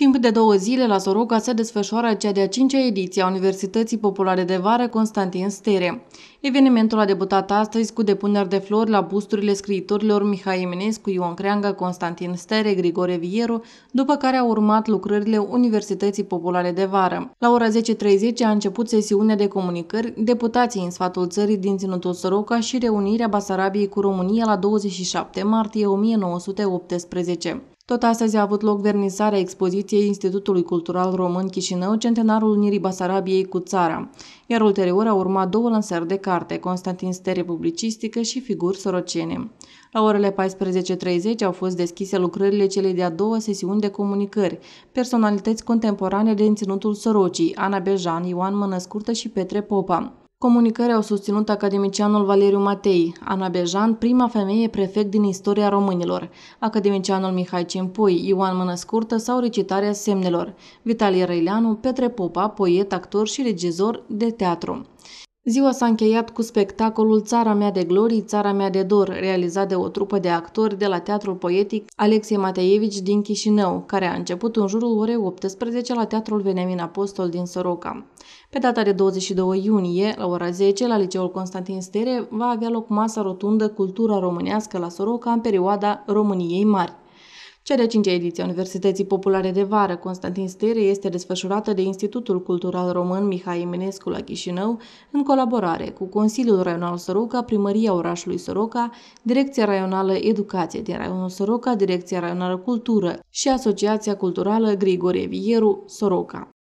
Timp de două zile, la Soroca se desfășoară cea de-a cincea ediție a Universității Populare de Vară Constantin Stere. Evenimentul a debutat astăzi cu depuneri de flori la busturile scriitorilor Mihai Eminescu, Ion Creangă, Constantin Stere, Grigore Vieru, după care au urmat lucrările Universității Populare de Vară. La ora 10.30 a început sesiunea de comunicări deputații în sfatul țării din Ținutul Soroca și reunirea Basarabiei cu România la 27 martie 1918. Tot astăzi a avut loc vernisarea expoziției Institutului Cultural Român Chișinău, centenarul Unirii Basarabiei cu țara, iar ulterior au urmat două lansări de carte, Constantin Stere publicistică și figuri sorocene. La orele 14.30 au fost deschise lucrările celei de-a doua sesiuni de comunicări, personalități contemporane de înținutul Sorocii, Ana Bejan, Ioan Mănăscurtă și Petre Popa. Comunicări au susținut academicianul Valeriu Matei, Ana Bejan, prima femeie prefect din istoria românilor, academicianul Mihai Cimpui, Ioan Mănăscurtă sau recitarea semnelor, Vitalie Răileanu, Petre Popa, poet, actor și regizor de teatru. Ziua s-a încheiat cu spectacolul Țara mea de glorii, Țara mea de dor, realizat de o trupă de actori de la Teatrul Poetic Alexei Mateievici din Chișinău, care a început în jurul orei 18 la Teatrul Venemin Apostol din Soroca. Pe data de 22 iunie, la ora 10, la Liceul Constantin Stere, va avea loc masa rotundă Cultura Românească la Soroca în perioada României Mari. Cea de-a cincea ediție a Universității Populare de Vară Constantin Stere este desfășurată de Institutul Cultural Român Mihai Eminescu la Chișinău în colaborare cu Consiliul Raional Soroca, Primăria orașului Soroca, Direcția Raională Educație din Raionul Soroca, Direcția Raională Cultură și Asociația Culturală Grigore Vieru Soroca.